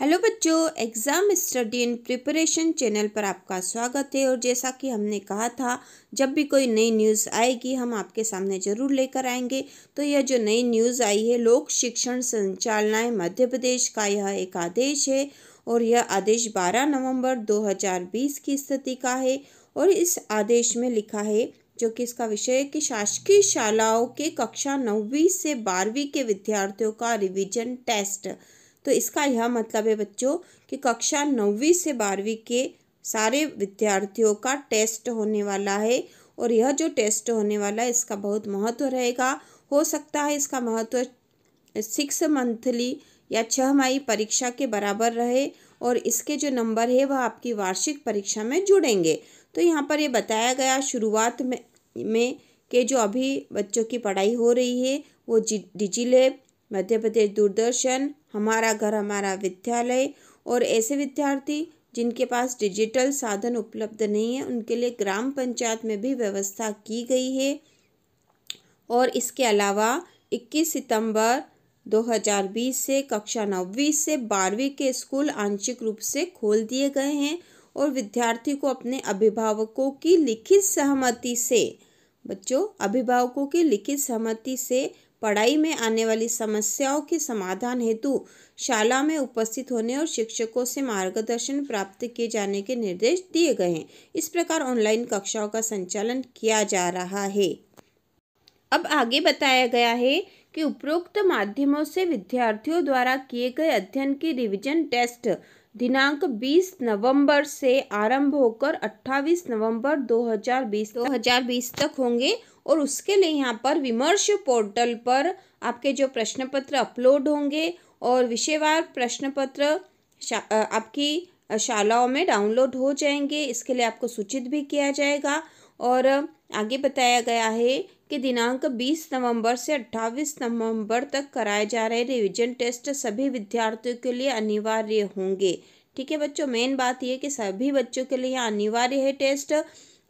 hello बच्चों exam study and preparation channel पर आपका स्वागत है और जैसा कि हमने कहा था जब भी कोई नई न्यूज़ आएगी हम आपके सामने ज़रूर लेकर आएंगे तो यह जो नई न्यूज़ आई है लोक शिक्षण संचालनाएँ मध्य प्रदेश का यह एक आदेश है और यह आदेश 12 नवंबर 2020 की स्थिति का है और इस आदेश में लिखा है जो कि इसका विषय है कि शासकीय शालाओं के कक्षा नौवीं से बारहवीं के विद्यार्थियों का रिविजन टेस्ट तो इसका यह मतलब है बच्चों कि कक्षा नौवीं से बारहवीं के सारे विद्यार्थियों का टेस्ट होने वाला है और यह जो टेस्ट होने वाला है इसका बहुत महत्व रहेगा हो सकता है इसका महत्व सिक्स मंथली या छः माही परीक्षा के बराबर रहे और इसके जो नंबर है वह आपकी वार्षिक परीक्षा में जुड़ेंगे तो यहाँ पर ये बताया गया शुरुआत में में के जो अभी बच्चों की पढ़ाई हो रही है वो डिजी लैब मध्य प्रदेश दूरदर्शन हमारा घर हमारा विद्यालय और ऐसे विद्यार्थी जिनके पास डिजिटल साधन उपलब्ध नहीं है उनके लिए ग्राम पंचायत में भी व्यवस्था की गई है और इसके अलावा 21 सितंबर 2020 से कक्षा नौवीं से बारहवीं के स्कूल आंशिक रूप से खोल दिए गए हैं और विद्यार्थी को अपने अभिभावकों की लिखित सहमति से बच्चों अभिभावकों की लिखित सहमति से पढ़ाई में आने वाली समस्याओं के समाधान हेतु शाला में उपस्थित होने और शिक्षकों से मार्गदर्शन प्राप्त किए जाने के निर्देश दिए गए हैं इस प्रकार ऑनलाइन कक्षाओं का संचालन किया जा रहा है अब आगे बताया गया है कि उपरोक्त माध्यमों से विद्यार्थियों द्वारा किए गए अध्ययन की रिवीजन टेस्ट दिनांक 20 नवंबर से आरंभ होकर 28 नवंबर 2020 2020 तक होंगे और उसके लिए यहाँ पर विमर्श पोर्टल पर आपके जो प्रश्न पत्र अपलोड होंगे और विषयवार प्रश्न पत्र आपकी शालाओं में डाउनलोड हो जाएंगे इसके लिए आपको सूचित भी किया जाएगा और आगे बताया गया है कि दिनांक 20 नवंबर से 28 नवंबर तक कराए जा रहे रिवीजन टेस्ट सभी विद्यार्थियों के लिए अनिवार्य होंगे ठीक है बच्चों मेन बात यह कि सभी बच्चों के लिए अनिवार्य है टेस्ट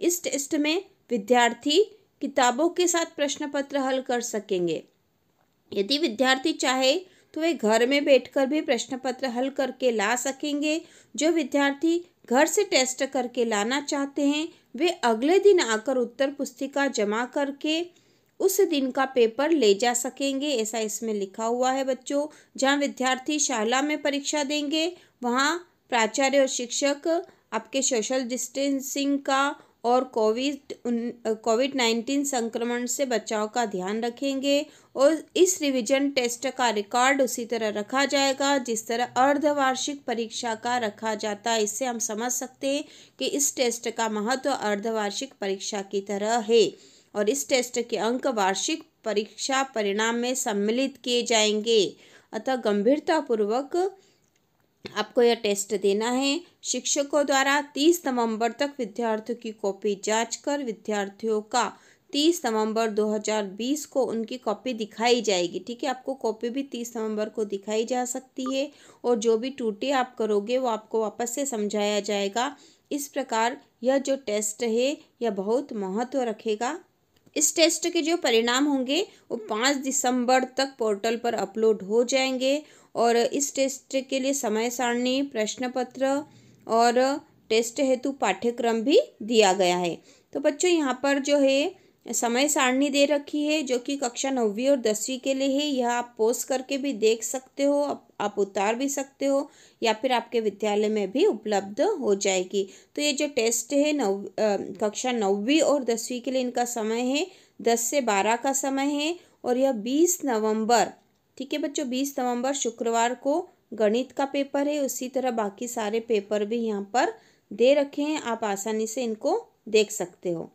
इस टेस्ट में विद्यार्थी किताबों के साथ प्रश्न पत्र हल कर सकेंगे यदि विद्यार्थी चाहे तो वे घर में बैठकर भी प्रश्न पत्र हल करके ला सकेंगे जो विद्यार्थी घर से टेस्ट करके लाना चाहते हैं वे अगले दिन आकर उत्तर पुस्तिका जमा करके उस दिन का पेपर ले जा सकेंगे ऐसा इसमें लिखा हुआ है बच्चों जहाँ विद्यार्थी शाला में परीक्षा देंगे वहाँ प्राचार्य और शिक्षक आपके सोशल डिस्टेंसिंग का और कोविड कोविड नाइन्टीन संक्रमण से बचाव का ध्यान रखेंगे और इस रिवीजन टेस्ट का रिकॉर्ड उसी तरह रखा जाएगा जिस तरह अर्धवार्षिक परीक्षा का रखा जाता है इससे हम समझ सकते हैं कि इस टेस्ट का महत्व अर्धवार्षिक परीक्षा की तरह है और इस टेस्ट के अंक वार्षिक परीक्षा परिणाम में सम्मिलित किए जाएंगे अतः गंभीरतापूर्वक आपको यह टेस्ट देना है शिक्षकों द्वारा 30 नवंबर तक विद्यार्थियों की कॉपी जाँच कर विद्यार्थियों का 30 नवंबर 2020 को उनकी कॉपी दिखाई जाएगी ठीक है आपको कॉपी भी 30 नवंबर को दिखाई जा सकती है और जो भी टूटे आप करोगे वो आपको वापस से समझाया जाएगा इस प्रकार यह जो टेस्ट है यह बहुत महत्व रखेगा इस टेस्ट के जो परिणाम होंगे वो पाँच दिसंबर तक पोर्टल पर अपलोड हो जाएंगे और इस टेस्ट के लिए समय सारणी प्रश्न पत्र और टेस्ट हेतु पाठ्यक्रम भी दिया गया है तो बच्चों यहाँ पर जो है समय सारणी दे रखी है जो कि कक्षा नौवीं और दसवीं के लिए है यह आप पोस्ट करके भी देख सकते हो आप, उतार भी सकते हो या फिर आपके विद्यालय में भी उपलब्ध हो जाएगी तो ये जो टेस्ट है नव कक्षा नौवीं और दसवीं के लिए इनका समय है दस से बारह का समय है और यह बीस नवंबर ठीक है बच्चों बीस नवम्बर शुक्रवार को गणित का पेपर है उसी तरह बाकी सारे पेपर भी यहाँ पर दे रखे हैं आप आसानी से इनको देख सकते हो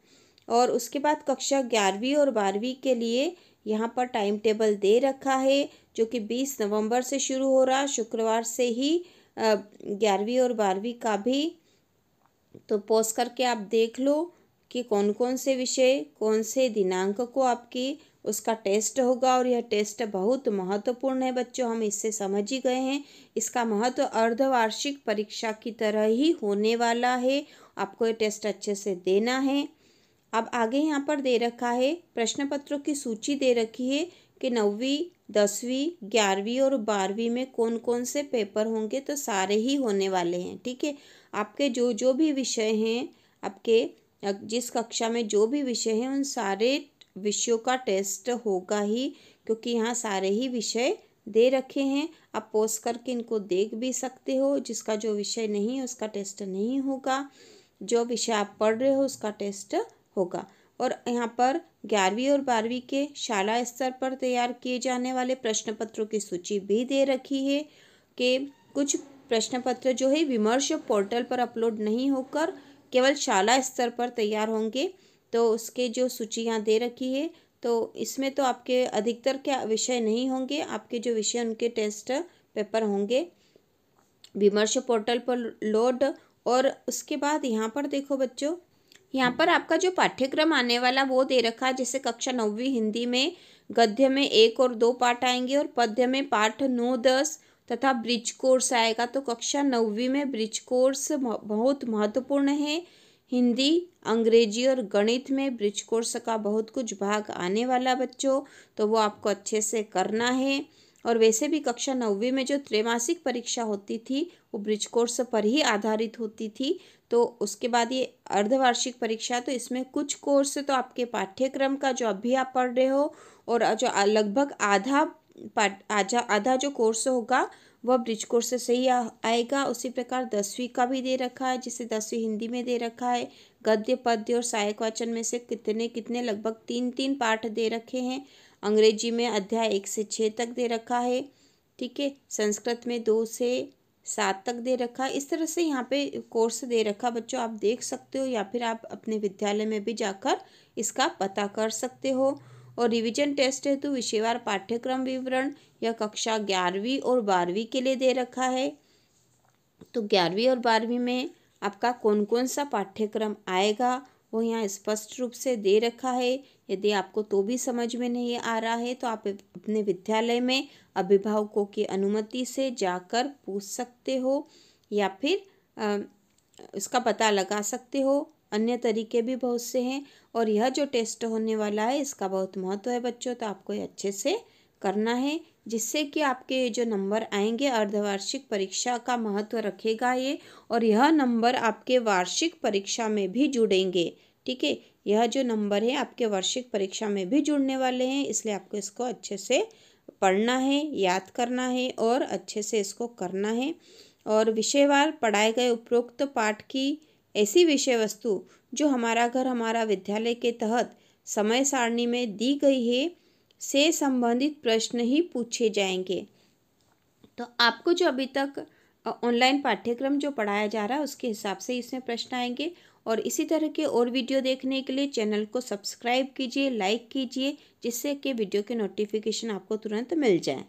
और उसके बाद कक्षा ग्यारहवीं और बारहवीं के लिए यहाँ पर टाइम टेबल दे रखा है जो कि बीस नवंबर से शुरू हो रहा शुक्रवार से ही ग्यारहवीं और बारहवीं का भी तो पोस्ट करके आप देख लो कि कौन कौन से विषय कौन से दिनांक को आपकी उसका टेस्ट होगा और यह टेस्ट बहुत महत्वपूर्ण है बच्चों हम इससे समझ ही गए हैं इसका महत्व अर्धवार्षिक परीक्षा की तरह ही होने वाला है आपको यह टेस्ट अच्छे से देना है अब आगे यहाँ पर दे रखा है प्रश्न पत्रों की सूची दे रखी है कि नौवीं दसवीं ग्यारहवीं और बारहवीं में कौन कौन से पेपर होंगे तो सारे ही होने वाले हैं ठीक है आपके जो जो भी विषय हैं आपके जिस कक्षा में जो भी विषय हैं उन सारे विषयों का टेस्ट होगा ही क्योंकि यहाँ सारे ही विषय दे रखे हैं आप पोस्ट करके इनको देख भी सकते हो जिसका जो विषय नहीं है उसका टेस्ट नहीं होगा जो विषय आप पढ़ रहे हो उसका टेस्ट होगा और यहाँ पर ग्यारहवीं और बारहवीं के शाला स्तर पर तैयार किए जाने वाले प्रश्न पत्रों की सूची भी दे रखी है कि कुछ प्रश्न पत्र जो है विमर्श पोर्टल पर अपलोड नहीं होकर केवल शाला स्तर पर तैयार होंगे तो उसके जो सूची यहाँ दे रखी है तो इसमें तो आपके अधिकतर क्या विषय नहीं होंगे आपके जो विषय उनके टेस्ट पेपर होंगे विमर्श पोर्टल पर लोड और उसके बाद यहाँ पर देखो बच्चों यहाँ पर आपका जो पाठ्यक्रम आने वाला वो दे रखा है जैसे कक्षा नौवीं हिंदी में गद्य में एक और दो पाठ आएंगे और पद्य में पाठ नौ दस तथा ब्रिज कोर्स आएगा तो कक्षा नौवीं में ब्रिज कोर्स बहुत महत्वपूर्ण है हिंदी अंग्रेजी और गणित में ब्रिज कोर्स का बहुत कुछ भाग आने वाला बच्चों तो वो आपको अच्छे से करना है और वैसे भी कक्षा नौवीं में जो त्रैमासिक परीक्षा होती थी वो ब्रिज कोर्स पर ही आधारित होती थी तो उसके बाद ये अर्धवार्षिक परीक्षा तो इसमें कुछ कोर्स तो आपके पाठ्यक्रम का जो अभी आप पढ़ रहे हो और जो लगभग आधा आधा आधा जो कोर्स होगा वह ब्रिज कोर्स से ही आएगा उसी प्रकार दसवीं का भी दे रखा है जिसे दसवीं हिंदी में दे रखा है गद्य पद्य और सहायक वाचन में से कितने कितने लगभग तीन तीन पाठ दे रखे हैं अंग्रेजी में अध्याय एक से छः तक दे रखा है ठीक है संस्कृत में दो से सात तक दे रखा इस तरह से यहाँ पे कोर्स दे रखा बच्चों आप देख सकते हो या फिर आप अपने विद्यालय में भी जाकर इसका पता कर सकते हो और रिवीजन टेस्ट हेतु विषयवार पाठ्यक्रम विवरण या कक्षा ग्यारहवीं और बारहवीं के लिए दे रखा है तो ग्यारहवीं और बारहवीं में आपका कौन कौन सा पाठ्यक्रम आएगा वो यहाँ स्पष्ट रूप से दे रखा है यदि आपको तो भी समझ में नहीं आ रहा है तो आप अपने विद्यालय में अभिभावकों की अनुमति से जाकर पूछ सकते हो या फिर इसका पता लगा सकते हो अन्य तरीके भी बहुत से हैं और यह जो टेस्ट होने वाला है इसका बहुत महत्व है बच्चों तो आपको ये अच्छे से करना है जिससे कि आपके ये जो नंबर आएंगे अर्धवार्षिक परीक्षा का महत्व रखेगा ये और यह नंबर आपके वार्षिक परीक्षा में भी जुड़ेंगे ठीक है यह जो नंबर है आपके वार्षिक परीक्षा में भी जुड़ने वाले हैं इसलिए आपको इसको अच्छे से पढ़ना है याद करना है और अच्छे से इसको करना है और विषयवार पढ़ाए गए उपरोक्त पाठ की ऐसी विषय वस्तु जो हमारा घर हमारा विद्यालय के तहत समय सारणी में दी गई है से संबंधित प्रश्न ही पूछे जाएंगे तो आपको जो अभी तक ऑनलाइन पाठ्यक्रम जो पढ़ाया जा रहा है उसके हिसाब से इसमें प्रश्न आएंगे और इसी तरह के और वीडियो देखने के लिए चैनल को सब्सक्राइब कीजिए लाइक कीजिए जिससे कि वीडियो के नोटिफिकेशन आपको तुरंत मिल जाए